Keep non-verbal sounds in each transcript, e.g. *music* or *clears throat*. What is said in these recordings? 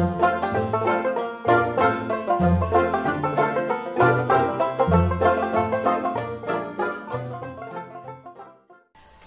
Thank you.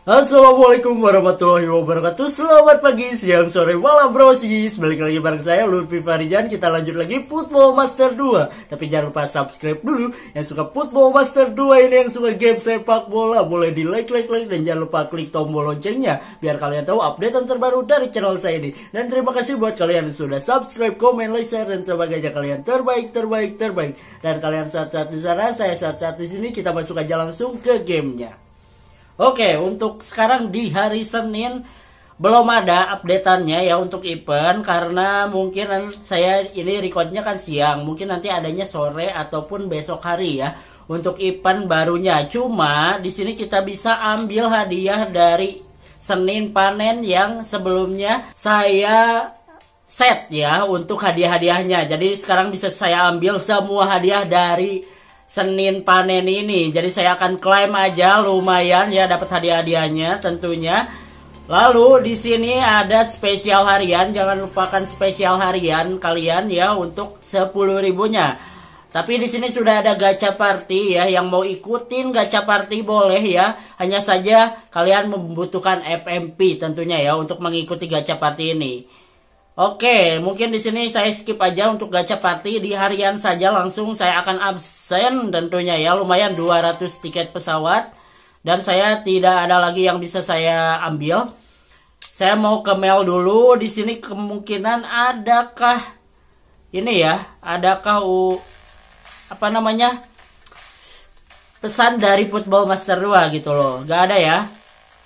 Assalamualaikum warahmatullahi wabarakatuh Selamat pagi, siang, sore, malam sis Balik lagi bareng saya Lutfi Farijan Kita lanjut lagi Football Master 2 Tapi jangan lupa subscribe dulu Yang suka Football Master 2 ini yang suka game sepak bola Boleh di like, like, like Dan jangan lupa klik tombol loncengnya Biar kalian tahu update terbaru dari channel saya ini Dan terima kasih buat kalian yang sudah subscribe, komen, like, share Dan sebagainya kalian terbaik, terbaik, terbaik Dan kalian saat-saat di sana Saya saat-saat di sini Kita masuk aja langsung ke gamenya Oke, untuk sekarang di hari Senin belum ada updateannya ya untuk event karena mungkin saya ini recordnya kan siang mungkin nanti adanya sore ataupun besok hari ya untuk event barunya cuma di sini kita bisa ambil hadiah dari Senin panen yang sebelumnya saya set ya untuk hadiah-hadiahnya jadi sekarang bisa saya ambil semua hadiah dari Senin panen ini. Jadi saya akan klaim aja lumayan ya dapat hadiah-hadiahnya tentunya. Lalu di sini ada spesial harian, jangan lupakan spesial harian kalian ya untuk 10 ribunya. Tapi di sini sudah ada gacha party ya yang mau ikutin gacha party boleh ya. Hanya saja kalian membutuhkan FMP tentunya ya untuk mengikuti gacha party ini. Oke, mungkin di sini saya skip aja untuk gacha party di harian saja langsung saya akan absen tentunya ya lumayan 200 tiket pesawat dan saya tidak ada lagi yang bisa saya ambil. Saya mau ke mail dulu. Di sini kemungkinan adakah ini ya, adakah u, apa namanya? pesan dari Football Master 2 gitu loh. Gak ada ya.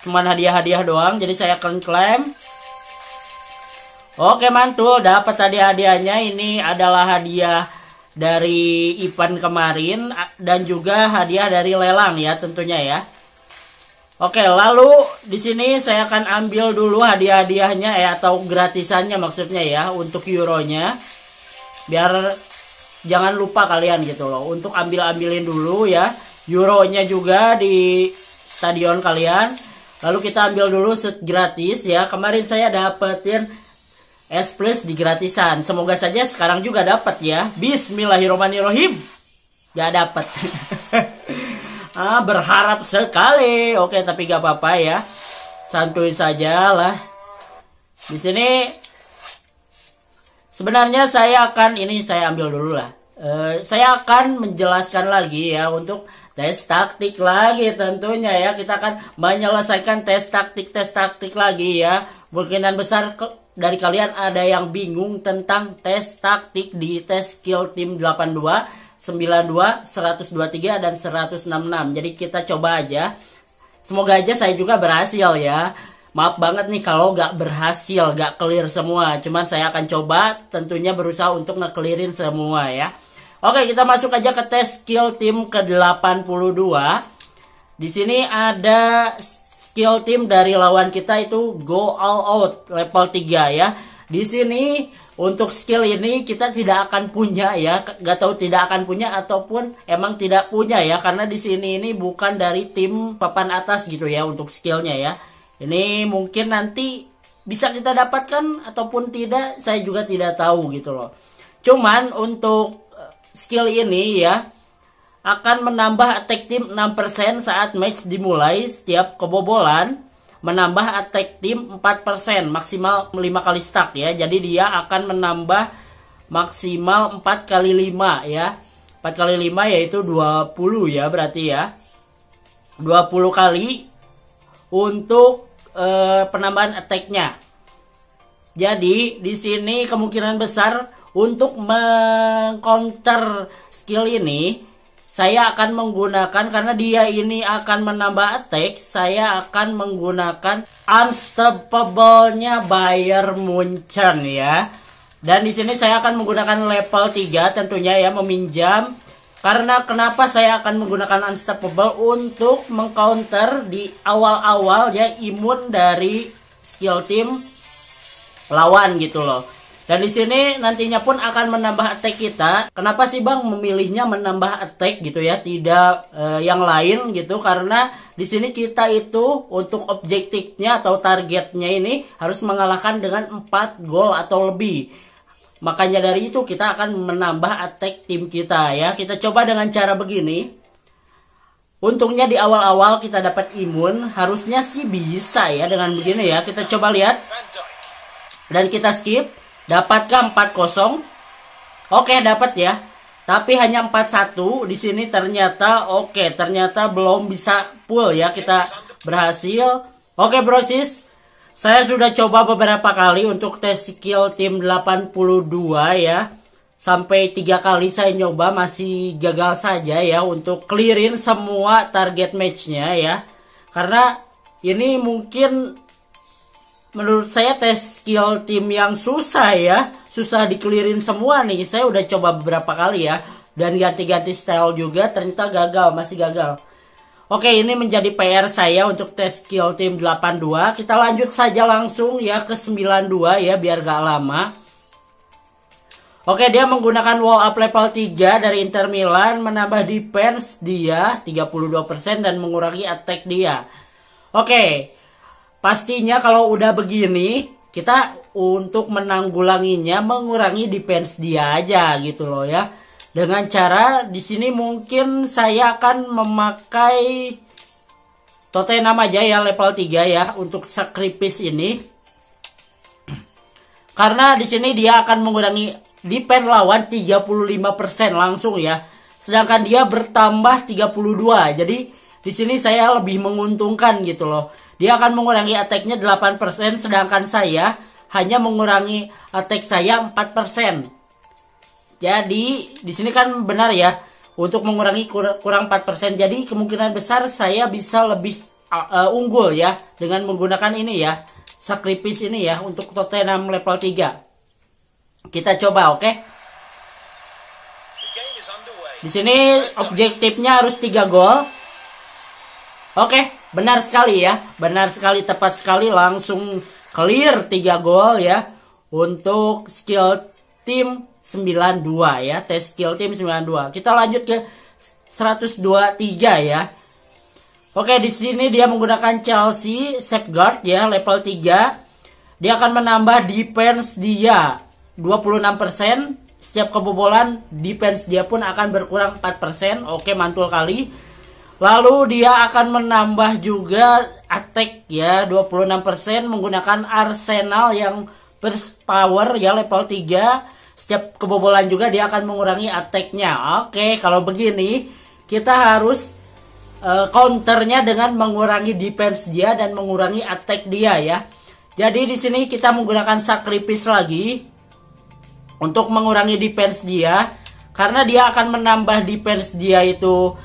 Cuman hadiah-hadiah doang. Jadi saya akan klaim Oke mantul, dapat tadi hadiahnya. Ini adalah hadiah dari Ipan kemarin dan juga hadiah dari lelang ya tentunya ya. Oke, lalu di sini saya akan ambil dulu hadiah-hadiahnya ya atau gratisannya maksudnya ya untuk euronya. Biar jangan lupa kalian gitu loh untuk ambil-ambilin dulu ya euronya juga di stadion kalian. Lalu kita ambil dulu set gratis ya. Kemarin saya dapetin S Plus digratisan. Semoga saja sekarang juga dapat ya. Bismillahirrohmanirrohim, Gak dapat. *laughs* ah, berharap sekali. Oke, tapi gak apa-apa ya. Santuy saja lah. Di sini sebenarnya saya akan ini saya ambil dulu lah. Uh, saya akan menjelaskan lagi ya untuk tes taktik lagi tentunya ya kita akan menyelesaikan tes taktik tes taktik lagi ya kemungkinan besar ke dari kalian ada yang bingung tentang tes taktik di tes skill tim 82, 92, 123 dan 166. Jadi kita coba aja. Semoga aja saya juga berhasil ya. Maaf banget nih kalau nggak berhasil, nggak clear semua. Cuman saya akan coba tentunya berusaha untuk ngekelirin semua ya. Oke, kita masuk aja ke tes skill tim ke-82. Di sini ada skill tim dari lawan kita itu go all out level 3 ya. Di sini untuk skill ini kita tidak akan punya ya, nggak tahu tidak akan punya ataupun emang tidak punya ya karena di sini ini bukan dari tim papan atas gitu ya untuk skillnya ya. Ini mungkin nanti bisa kita dapatkan ataupun tidak saya juga tidak tahu gitu loh. Cuman untuk eh, skill ini ya akan menambah attack tim 6% saat match dimulai setiap kebobolan menambah attack tim 4% maksimal 5 kali stack ya jadi dia akan menambah maksimal 4 kali 5 ya 4 kali 5 yaitu 20 ya berarti ya 20 kali untuk e, penambahan attacknya jadi di sini kemungkinan besar untuk mengcounter skill ini saya akan menggunakan karena dia ini akan menambah attack saya akan menggunakan unstoppable-nya Bayern Munchen ya dan di sini saya akan menggunakan level 3 tentunya ya meminjam karena kenapa saya akan menggunakan unstoppable untuk mengcounter di awal-awal ya imun dari skill team lawan gitu loh dan di sini nantinya pun akan menambah attack kita. Kenapa sih Bang memilihnya menambah attack gitu ya, tidak e, yang lain gitu karena di sini kita itu untuk objektifnya atau targetnya ini harus mengalahkan dengan 4 gol atau lebih. Makanya dari itu kita akan menambah attack tim kita ya. Kita coba dengan cara begini. Untungnya di awal-awal kita dapat imun, harusnya sih bisa ya dengan begini ya. Kita coba lihat. Dan kita skip. Dapatkah kosong, Oke, dapat ya. Tapi hanya 41 di sini ternyata oke, ternyata belum bisa pull ya kita berhasil. Oke, okay, Brosis. Saya sudah coba beberapa kali untuk tes skill tim 82 ya. Sampai tiga kali saya nyoba masih gagal saja ya untuk clearin semua target matchnya ya. Karena ini mungkin menurut saya tes skill tim yang susah ya susah dikelirin semua nih saya udah coba beberapa kali ya dan ganti-ganti style juga ternyata gagal masih gagal Oke ini menjadi PR saya untuk tes skill tim 82 kita lanjut saja langsung ya ke 92 ya biar gak lama Oke dia menggunakan wall up level 3 dari Inter Milan menambah defense dia 32% dan mengurangi attack dia Oke Pastinya kalau udah begini, kita untuk menanggulanginya mengurangi defense dia aja gitu loh ya. Dengan cara di sini mungkin saya akan memakai Tottenham aja ya level 3 ya untuk sakripis ini. *clears throat* Karena di sini dia akan mengurangi defense lawan 35% langsung ya. Sedangkan dia bertambah 32. Jadi di sini saya lebih menguntungkan gitu loh dia akan mengurangi attack-nya 8%, sedangkan saya hanya mengurangi attack saya 4%. Jadi, di sini kan benar ya, untuk mengurangi kurang 4%. Jadi, kemungkinan besar saya bisa lebih uh, uh, unggul ya, dengan menggunakan ini ya, sakripis ini ya, untuk Tottenham level 3. Kita coba, oke? Okay? Di sini objektifnya harus 3 gol. Oke. Okay benar sekali ya benar sekali tepat sekali langsung clear 3 gol ya untuk skill tim 92 ya tes skill tim 92 kita lanjut ke 1023 ya Oke di sini dia menggunakan Chelsea safeguard ya level 3 dia akan menambah defense dia 26% setiap kebobolan defense dia pun akan berkurang 4% oke mantul kali Lalu dia akan menambah juga attack ya 26% menggunakan Arsenal yang power ya level 3 setiap kebobolan juga dia akan mengurangi attacknya. Oke, kalau begini kita harus uh, counternya dengan mengurangi defense dia dan mengurangi attack dia ya. Jadi di sini kita menggunakan sacrifice lagi untuk mengurangi defense dia karena dia akan menambah defense dia itu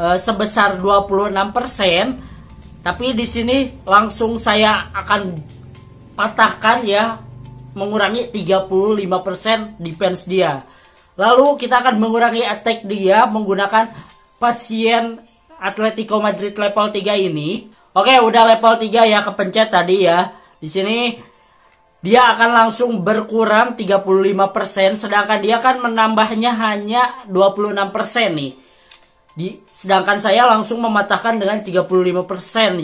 Eh, sebesar 26%. Tapi di sini langsung saya akan patahkan ya mengurangi 35% defense dia. Lalu kita akan mengurangi attack dia menggunakan pasien Atletico Madrid level 3 ini. Oke, udah level 3 ya kepencet tadi ya. Di sini dia akan langsung berkurang 35% sedangkan dia kan menambahnya hanya 26% nih. Di, sedangkan saya langsung mematahkan dengan 35%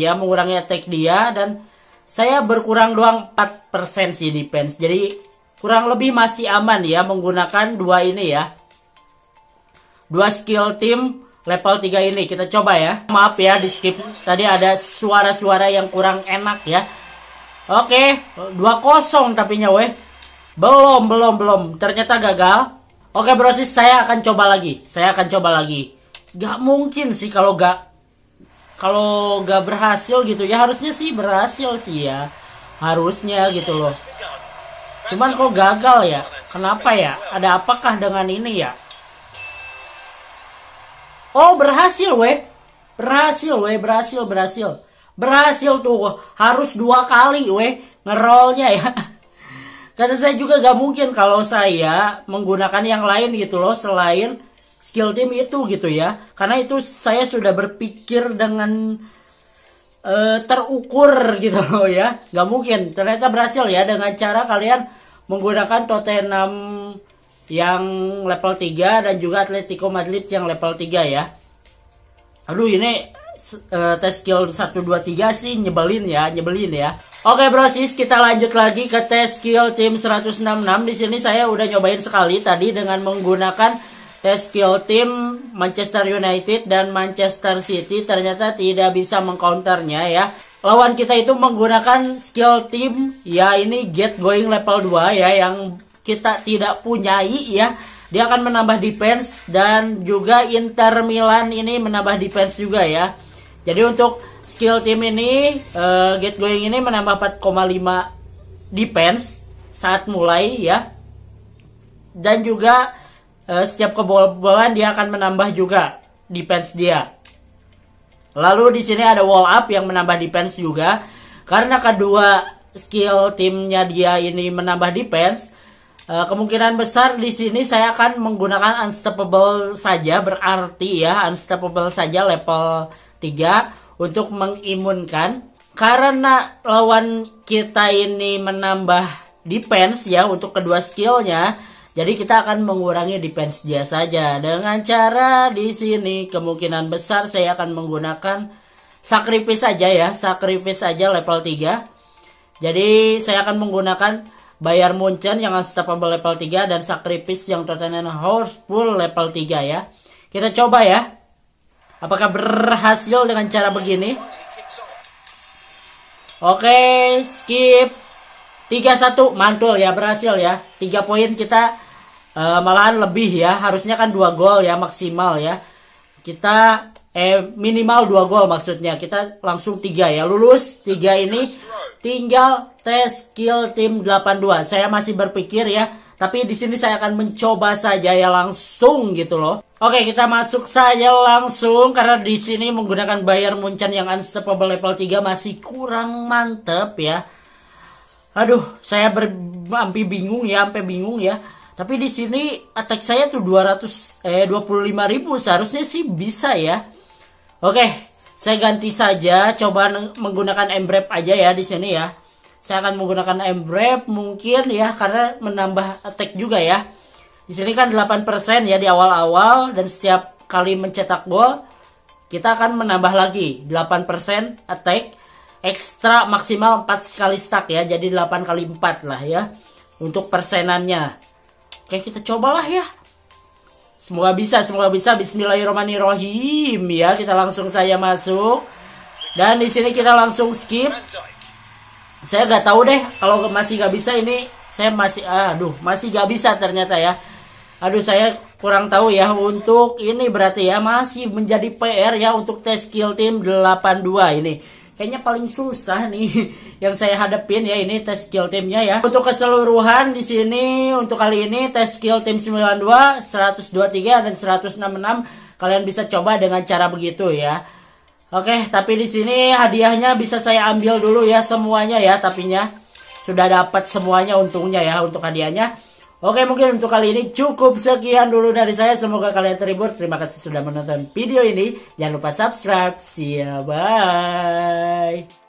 ya mengurangi attack dia dan saya berkurang doang 4% sih defense. Jadi kurang lebih masih aman ya menggunakan dua ini ya. Dua skill team level 3 ini kita coba ya. Maaf ya di skip tadi ada suara-suara yang kurang enak ya. Oke, 2-0 tapi weh. Belum, belum, belum. Ternyata gagal. Oke, Bro sih saya akan coba lagi. Saya akan coba lagi gak mungkin sih kalau gak kalau gak berhasil gitu ya harusnya sih berhasil sih ya harusnya gitu loh cuman kok gagal ya kenapa ya ada apakah dengan ini ya oh berhasil weh berhasil weh berhasil berhasil berhasil tuh harus dua kali weh ngerolnya ya *laughs* kata saya juga gak mungkin kalau saya menggunakan yang lain gitu loh selain skill team itu gitu ya karena itu saya sudah berpikir dengan uh, terukur *laughs* gitu loh ya nggak mungkin ternyata berhasil ya dengan cara kalian menggunakan Tottenham yang level 3 dan juga Atletico Madrid yang level 3 ya aduh ini uh, tes skill 123 sih nyebelin ya nyebelin ya Oke bro sis, kita lanjut lagi ke tes skill tim 166. Di sini saya udah nyobain sekali tadi dengan menggunakan SKO tim Manchester United dan Manchester City ternyata tidak bisa mengcounternya ya. Lawan kita itu menggunakan skill tim ya ini get going level 2 ya yang kita tidak punyai ya. Dia akan menambah defense dan juga Inter Milan ini menambah defense juga ya. Jadi untuk skill tim ini uh, get going ini menambah 4,5 defense saat mulai ya. Dan juga uh, setiap kebobolan dia akan menambah juga defense dia. Lalu di sini ada wall up yang menambah defense juga karena kedua skill timnya dia ini menambah defense. Eh, kemungkinan besar di sini saya akan menggunakan unstoppable saja berarti ya unstoppable saja level 3 untuk mengimunkan karena lawan kita ini menambah defense ya untuk kedua skillnya jadi kita akan mengurangi defense dia saja dengan cara di sini kemungkinan besar saya akan menggunakan sacrifice saja ya, sacrifice saja level 3. Jadi saya akan menggunakan Bayar Munchen yang unstoppable level 3 dan sacrifice yang Tottenham Hotspur level 3 ya. Kita coba ya. Apakah berhasil dengan cara begini? Oke, skip. 3-1 mantul ya berhasil ya 3 poin kita e, malahan lebih ya harusnya kan dua gol ya maksimal ya kita eh minimal dua gol maksudnya kita langsung tiga ya lulus tiga ini tinggal tes skill tim 82 saya masih berpikir ya tapi di sini saya akan mencoba saja ya langsung gitu loh oke kita masuk saja langsung karena di sini menggunakan bayar muncan yang unstoppable level 3 masih kurang mantep ya aduh saya ber bingung ya sampai bingung ya tapi di sini attack saya tuh 200 eh 25.000 seharusnya sih bisa ya. Oke, saya ganti saja coba menggunakan embrep aja ya di sini ya. Saya akan menggunakan embrep mungkin ya karena menambah attack juga ya. Di sini kan 8% ya di awal-awal dan setiap kali mencetak gol kita akan menambah lagi 8% attack ekstra maksimal 4 kali stack ya jadi 8 kali 4 lah ya untuk persenannya Oke kita cobalah ya Semoga bisa, semoga bisa. Bismillahirrahmanirrahim ya. Kita langsung saya masuk. Dan di sini kita langsung skip. Saya nggak tahu deh kalau masih nggak bisa ini saya masih aduh masih nggak bisa ternyata ya. Aduh saya kurang tahu ya untuk ini berarti ya masih menjadi PR ya untuk tes skill team 82 ini kayaknya paling susah nih *laughs* yang saya hadapin ya ini tes skill timnya ya. Untuk keseluruhan di sini untuk kali ini tes skill tim 92, 123 dan 166 kalian bisa coba dengan cara begitu ya. Oke, tapi di sini hadiahnya bisa saya ambil dulu ya semuanya ya tapinya. Sudah dapat semuanya untungnya ya untuk hadiahnya. Oke mungkin untuk kali ini cukup sekian dulu dari saya. Semoga kalian terhibur. Terima kasih sudah menonton video ini. Jangan lupa subscribe. See ya. Bye.